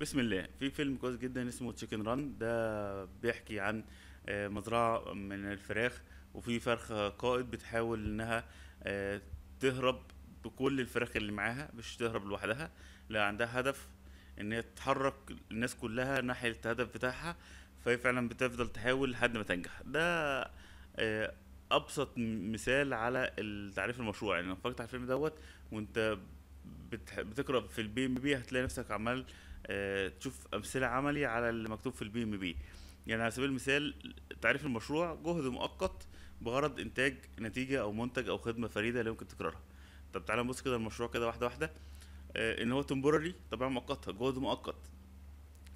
بسم الله في فيلم كويس جدا اسمه تشيكن ران ده بيحكي عن آه، مزرعة من الفراخ وفي فرخة قائد بتحاول انها آه، تهرب بكل الفراخ اللي معاها مش تهرب لوحدها لا عندها هدف ان هي تحرك الناس كلها ناحية الهدف بتاعها فهي فعلا بتفضل تحاول لحد ما تنجح ده آه، ابسط مثال على التعريف المشروع يعني لو اتفرجت على الفيلم دوت وانت بتقرا في البي ام بي هتلاقي نفسك عمال آه، تشوف امثله عملي على اللي مكتوب في البي ام بي يعني على سبيل المثال تعريف المشروع جهد مؤقت بغرض انتاج نتيجه او منتج او خدمه فريده لا يمكن تكرارها طب تعالى نبص كده المشروع كده واحده واحده آه، ان هو تمبوري طبعا مؤقت جهد مؤقت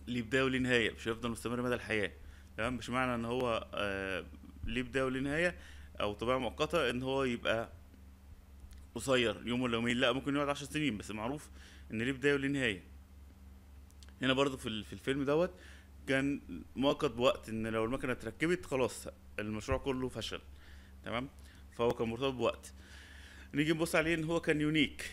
ليه بدايه وليه نهايه مش هيفضل مستمر مدى الحياه تمام مش معنى ان هو آه، ليه بدايه وليه نهايه او طبيعه مؤقته ان هو يبقى قصير يوم ولا يومين لا ممكن يقعد عشر سنين بس معروف ان ليه بدايه وليه نهايه هنا برضه في في الفيلم دوت كان مؤقت بوقت ان لو المكنه اتركبت خلاص المشروع كله فشل تمام فهو كان مرتبط بوقت نيجي نبص عليه ان هو كان يونيك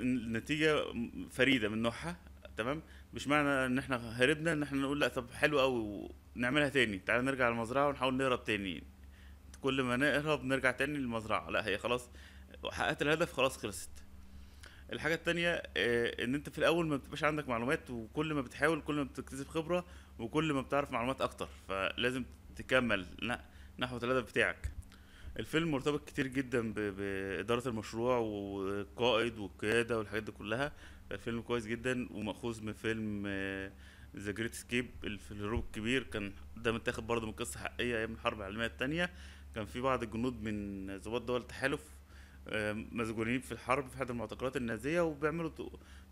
نتيجه فريده من نوعها تمام مش معنى ان احنا هربنا ان احنا نقول لا طب حلو قوي ونعملها تاني تعالى نرجع المزرعه ونحاول نهرب تاني كل ما نهرب نرجع تاني للمزرعه لا هي خلاص وحققت الهدف خلاص خلصت الحاجه التانية آه، ان انت في الاول ما بتبقاش عندك معلومات وكل ما بتحاول كل ما بتكتسب خبره وكل ما بتعرف معلومات اكتر فلازم تكمل نحو الهدف بتاعك الفيلم مرتبط كتير جدا باداره المشروع والقائد والقياده والحاجات دي كلها فالفيلم كويس جدا ومأخوذ من فيلم ذا جريت سكيب الهروب الكبير كان ده متاخد برضه من قصه حقيقيه ايام الحرب العالميه التانية كان في بعض الجنود من ضباط دول التحالف مسجونين في الحرب في احد المعتقلات النازيه وبيعملوا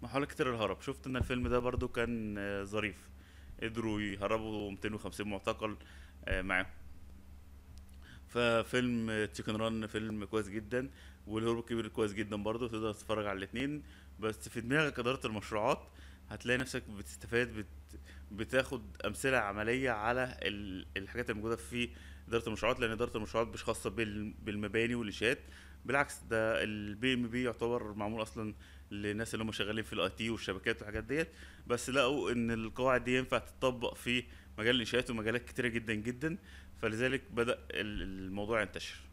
محاولة كتير الهرب شفت ان الفيلم ده برضو كان آه، ظريف قدروا يهربوا 250 معتقل آه، معاهم ففيلم تشيكن ران فيلم كويس جدا والهروب الكبير كويس جدا برضو تقدر تتفرج على الاثنين بس في دماغك اداره المشروعات هتلاقي نفسك بتستفاد بت... بتاخد امثله عمليه على الحاجات الموجوده في اداره المشروعات لان اداره المشروعات مش خاصه بال... بالمباني والاشياء بالعكس ده البي ام بي يعتبر معمول اصلا للناس اللي هم شغالين في الاي تي والشبكات والحاجات ديت بس لقوا ان القواعد دي ينفع تطبق في مجال الانشاءات ومجالات كتيره جدا جدا فلذلك بدا الموضوع ينتشر